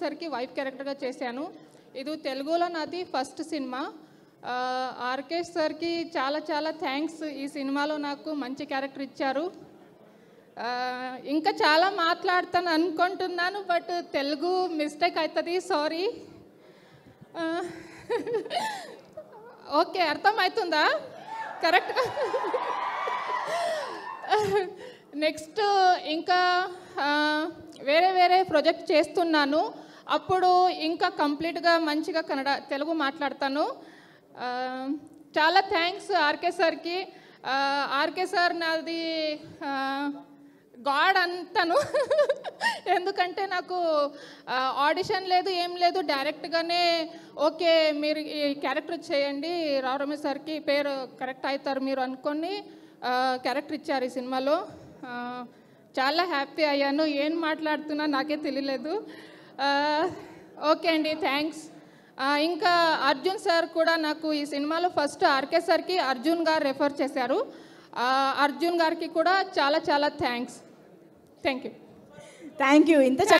సార్కి వైఫ్ క్యారెక్టర్గా చేశాను ఇది తెలుగులో నాది ఫస్ట్ సినిమా ఆర్కే సార్కి చాలా చాలా థ్యాంక్స్ ఈ సినిమాలో నాకు మంచి క్యారెక్టర్ ఇచ్చారు ఇంకా చాలా మాట్లాడతాను అనుకుంటున్నాను బట్ తెలుగు మిస్టేక్ అవుతుంది సారీ ఓకే అర్థమవుతుందా కరెక్ట్ నెక్స్ట్ ఇంకా ప్రొజెక్ట్ చేస్తున్నాను అప్పుడు ఇంకా కంప్లీట్గా మంచిగా కన్నడ తెలుగు మాట్లాడతాను చాలా థ్యాంక్స్ ఆర్కే సార్కి ఆర్కే సార్ నాది గాడ్ అంతను ఎందుకంటే నాకు ఆడిషన్ లేదు ఏం లేదు డైరెక్ట్గానే ఓకే మీరు ఈ క్యారెక్టర్ చేయండి రావరమే సార్కి పేరు కరెక్ట్ అవుతారు మీరు అనుకొని క్యారెక్టర్ ఇచ్చారు ఈ సినిమాలో చాలా హ్యాపీ అయ్యాను ఏం మాట్లాడుతున్నా నాకే తెలియలేదు ఓకే అండి థ్యాంక్స్ ఇంకా అర్జున్ సార్ కూడా నాకు ఈ సినిమాలో ఫస్ట్ ఆర్కే సార్కి అర్జున్ గారు రెఫర్ చేశారు అర్జున్ గారికి కూడా చాలా చాలా thanks thank you thank you ఇంత